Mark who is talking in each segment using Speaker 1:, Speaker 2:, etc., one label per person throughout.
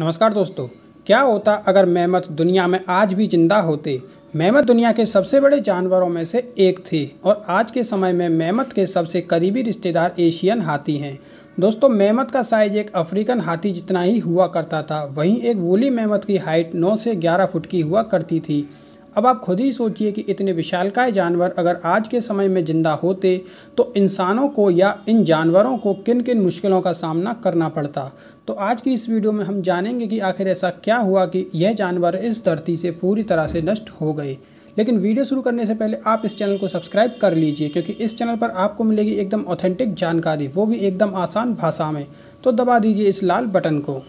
Speaker 1: नमस्कार दोस्तों क्या होता अगर मेहमत दुनिया में आज भी जिंदा होते मेहमत दुनिया के सबसे बड़े जानवरों में से एक थे और आज के समय में मेहमत के सबसे करीबी रिश्तेदार एशियन हाथी हैं दोस्तों मेहमत का साइज एक अफ्रीकन हाथी जितना ही हुआ करता था वहीं एक वूली मेहमत की हाइट 9 से 11 फुट की हुआ करती थी अब आप खुद ही सोचिए कि इतने विशालकाय जानवर अगर आज के समय में ज़िंदा होते तो इंसानों को या इन जानवरों को किन किन मुश्किलों का सामना करना पड़ता तो आज की इस वीडियो में हम जानेंगे कि आखिर ऐसा क्या हुआ कि यह जानवर इस धरती से पूरी तरह से नष्ट हो गए लेकिन वीडियो शुरू करने से पहले आप इस चैनल को सब्सक्राइब कर लीजिए क्योंकि इस चैनल पर आपको मिलेगी एकदम ऑथेंटिक जानकारी वो भी एकदम आसान भाषा में तो दबा दीजिए इस लाल बटन को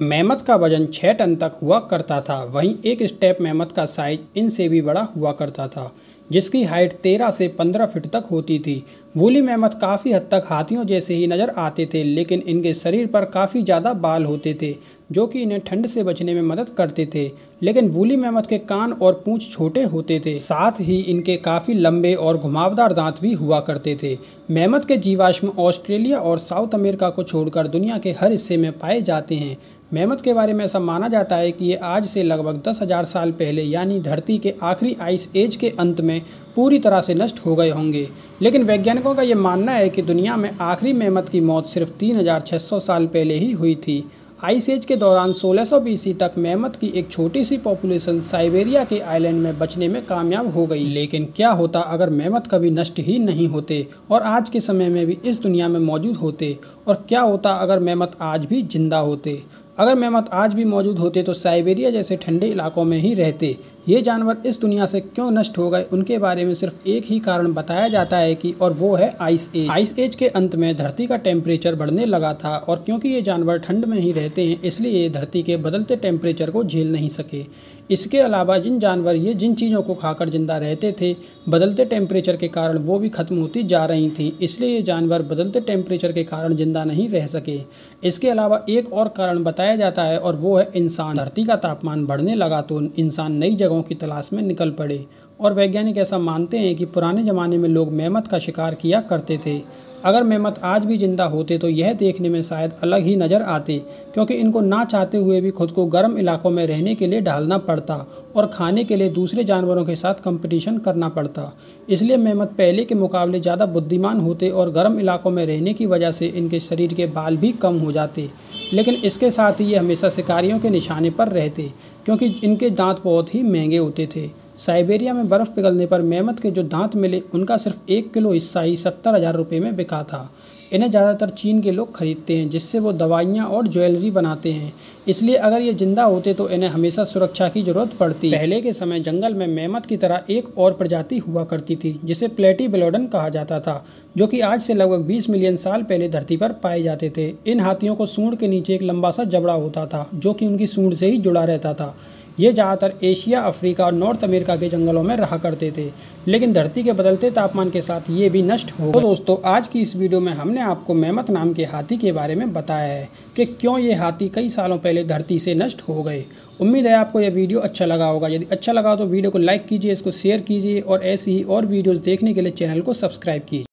Speaker 1: मेमत का वजन छः टन तक हुआ करता था वहीं एक स्टेप मेमत का साइज इनसे भी बड़ा हुआ करता था जिसकी हाइट 13 से 15 फीट तक होती थी वूली मेमत काफ़ी हद तक हाथियों जैसे ही नज़र आते थे लेकिन इनके शरीर पर काफ़ी ज़्यादा बाल होते थे जो कि इन्हें ठंड से बचने में मदद करते थे लेकिन वूली मेमथ के कान और पूंछ छोटे होते थे साथ ही इनके काफ़ी लंबे और घुमावदार दांत भी हुआ करते थे मेमथ के जीवाश्म ऑस्ट्रेलिया और साउथ अमेरिका को छोड़कर दुनिया के हर हिस्से में पाए जाते हैं मेमथ के बारे में ऐसा माना जाता है कि ये आज से लगभग दस हज़ार साल पहले यानी धरती के आखिरी आइस एज के अंत में पूरी तरह से नष्ट हो गए होंगे लेकिन वैज्ञानिकों का ये मानना है कि दुनिया में आखिरी मेमथ की मौत सिर्फ तीन साल पहले ही हुई थी आइस एज के दौरान 1600 सौ तक मेमत की एक छोटी सी पॉपुलेशन साइबेरिया के आइलैंड में बचने में कामयाब हो गई लेकिन क्या होता अगर मेमत कभी नष्ट ही नहीं होते और आज के समय में भी इस दुनिया में मौजूद होते और क्या होता अगर मेमत आज भी जिंदा होते अगर मेमत आज भी मौजूद होते तो साइबेरिया जैसे ठंडे इलाकों में ही रहते ये जानवर इस दुनिया से क्यों नष्ट हो गए उनके बारे में सिर्फ एक ही कारण बताया जाता है कि और वो है आइस एज आइस एज के अंत में धरती का टेम्परेचर बढ़ने लगा था और क्योंकि ये जानवर ठंड में ही रहते हैं इसलिए ये धरती के बदलते टेम्परेचर को झेल नहीं सके इसके अलावा जिन जानवर ये जिन चीज़ों को खाकर जिंदा रहते थे बदलते टेम्परेचर के कारण वो भी खत्म होती जा रही थी इसलिए ये जानवर बदलते टेम्परेचर के कारण जिंदा जिंदा नहीं रह सके इसके अलावा एक और कारण बताया जाता है और वो है इंसान धरती का तापमान बढ़ने लगा तो इंसान नई जगहों की तलाश में निकल पड़े और वैज्ञानिक ऐसा मानते हैं कि पुराने ज़माने में लोग मेमत का शिकार किया करते थे अगर मेमत आज भी ज़िंदा होते तो यह देखने में शायद अलग ही नज़र आते क्योंकि इनको ना चाहते हुए भी खुद को गर्म इलाकों में रहने के लिए ढालना पड़ता और खाने के लिए दूसरे जानवरों के साथ कंपटीशन करना पड़ता इसलिए मेमत पहले के मुकाबले ज़्यादा बुद्धिमान होते और गर्म इलाकों में रहने की वजह से इनके शरीर के बाल भी कम हो जाते लेकिन इसके साथ ही ये हमेशा शिकारियों के निशाने पर रहते क्योंकि इनके दांत बहुत ही महंगे होते थे साइबेरिया में बर्फ़ पिघलने पर मेमत के जो दांत मिले उनका सिर्फ एक किलो हिस्सा ही सत्तर हज़ार रुपये में बिका था इन्हें ज़्यादातर चीन के लोग खरीदते हैं जिससे वो दवाइयाँ और ज्वेलरी बनाते हैं इसलिए अगर ये ज़िंदा होते तो इन्हें हमेशा सुरक्षा की ज़रूरत पड़ती पहले के समय जंगल में मेमत की तरह एक और प्रजाति हुआ करती थी जिसे प्लेटी बेलोडन कहा जाता था जो कि आज से लगभग 20 मिलियन साल पहले धरती पर पाए जाते थे इन हाथियों को सूंड के नीचे एक लंबा सा जबड़ा होता था जो कि उनकी सूंड से ही जुड़ा रहता था ये ज़्यादातर एशिया अफ्रीका और नॉर्थ अमेरिका के जंगलों में रहा करते थे लेकिन धरती के बदलते तापमान के साथ ये भी नष्ट हो तो दोस्तों आज की इस वीडियो में हमने आपको मेमत नाम के हाथी के बारे में बताया है कि क्यों ये हाथी कई सालों पहले धरती से नष्ट हो गए उम्मीद है आपको यह वीडियो अच्छा लगा होगा यदि अच्छा लगा तो वीडियो को लाइक कीजिए इसको शेयर कीजिए और ऐसी ही और वीडियोज़ देखने के लिए चैनल को सब्सक्राइब कीजिए